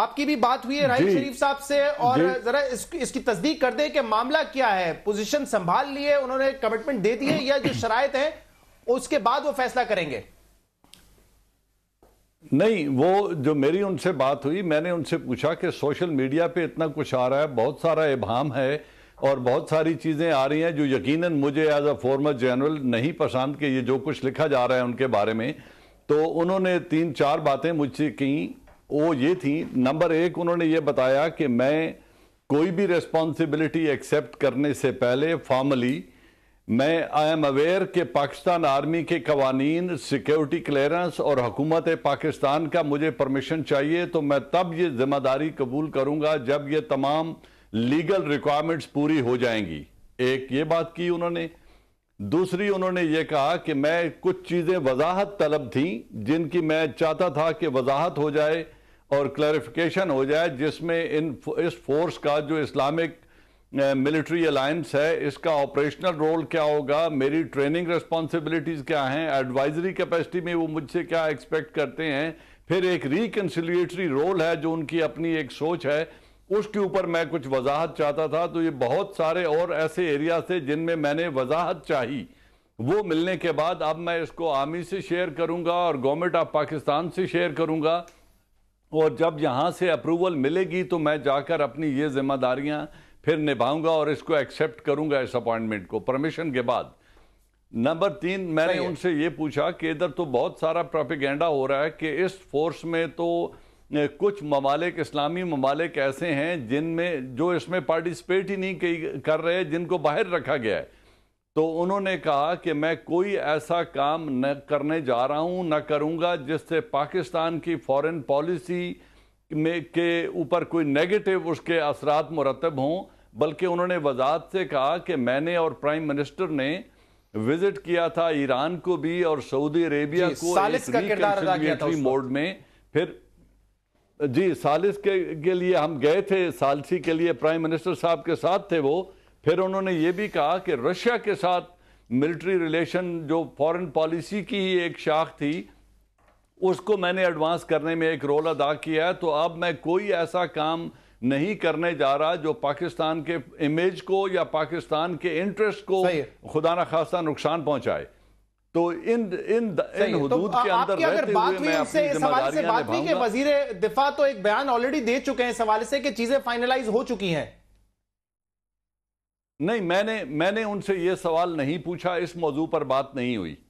आपकी भी बात हुई है राहिब शरीफ साहब से और जरा इस, इसकी तस्दीक कर दे कि मामला क्या है पोजीशन संभाल लिए उन्होंने कमिटमेंट दे दिए या जो शराय है उसके बाद वो फैसला करेंगे नहीं वो जो मेरी उनसे बात हुई मैंने उनसे पूछा कि सोशल मीडिया पे इतना कुछ आ रहा है बहुत सारा इबाम है और बहुत सारी चीज़ें आ रही हैं जो यकीनन मुझे एज अ फॉर्मर जनरल नहीं पसंद कि ये जो कुछ लिखा जा रहा है उनके बारे में तो उन्होंने तीन चार बातें मुझसे कहीं वो ये थी नंबर एक उन्होंने ये बताया कि मैं कोई भी रिस्पॉन्सिबिलिटी एक्सेप्ट करने से पहले फॉर्मली मैं आई एम अवेयर कि पाकिस्तान आर्मी के कवानीन सिक्योरिटी क्लियरेंस और हुकूमत पाकिस्तान का मुझे परमिशन चाहिए तो मैं तब ये जिम्मेदारी कबूल करूंगा जब ये तमाम लीगल रिक्वायरमेंट्स पूरी हो जाएंगी एक ये बात की उन्होंने दूसरी उन्होंने ये कहा कि मैं कुछ चीज़ें वजाहत तलब थी जिनकी मैं चाहता था कि वजाहत हो जाए और क्लैरिफिकेशन हो जाए जिसमें इन इस फोर्स का जो इस्लामिक मिलिट्री अलायंस है इसका ऑपरेशनल रोल क्या होगा मेरी ट्रेनिंग रिस्पॉन्सिबिलिटीज़ क्या हैं एडवाइजरी कैपेसिटी में वो मुझसे क्या एक्सपेक्ट करते हैं फिर एक रिकनसिलेटरी रोल है जो उनकी अपनी एक सोच है उसके ऊपर मैं कुछ वजाहत चाहता था तो ये बहुत सारे और ऐसे एरिया थे जिनमें मैंने वजाहत चाही वो मिलने के बाद अब मैं इसको आर्मी से शेयर करूंगा और गवर्नमेंट ऑफ पाकिस्तान से शेयर करूंगा और जब यहाँ से अप्रूवल मिलेगी तो मैं जाकर अपनी ये जिम्मेदारियाँ फिर निभाऊंगा और इसको एक्सेप्ट करूंगा इस अपॉइंटमेंट को परमिशन के बाद नंबर तीन मैंने उनसे ये पूछा कि इधर तो बहुत सारा प्रोपिगेंडा हो रहा है कि इस फोर्स में तो कुछ ममालिक इस्लामी ममालिक ऐसे हैं जिनमें जो इसमें पार्टिसिपेट ही नहीं कर रहे जिनको बाहर रखा गया है तो उन्होंने कहा कि मैं कोई ऐसा काम न करने जा रहा हूं न करूंगा जिससे पाकिस्तान की फॉरेन पॉलिसी में के ऊपर कोई नेगेटिव उसके असरात मुरतब हों बल्कि उन्होंने वजात से कहा कि मैंने और प्राइम मिनिस्टर ने विजिट किया था ईरान को भी और सऊदी अरेबिया को मोड में फिर जी सालिस के, के लिए हम गए थे सालसी के लिए प्राइम मिनिस्टर साहब के साथ थे वो फिर उन्होंने ये भी कहा कि रशिया के साथ मिलिट्री रिलेशन जो फॉरेन पॉलिसी की ही एक शाख थी उसको मैंने एडवांस करने में एक रोल अदा किया है तो अब मैं कोई ऐसा काम नहीं करने जा रहा जो पाकिस्तान के इमेज को या पाकिस्तान के इंटरेस्ट को खुदा न खासा नुकसान पहुंचाए तो इन इन इन हदूद तो के अंदर रहते बात हुई इनसे इस से बात हुई कि वजीर दिफा तो एक बयान ऑलरेडी दे चुके हैं सवाल से कि चीजें फाइनलाइज हो चुकी हैं नहीं मैंने मैंने उनसे ये सवाल नहीं पूछा इस मौजू पर बात नहीं हुई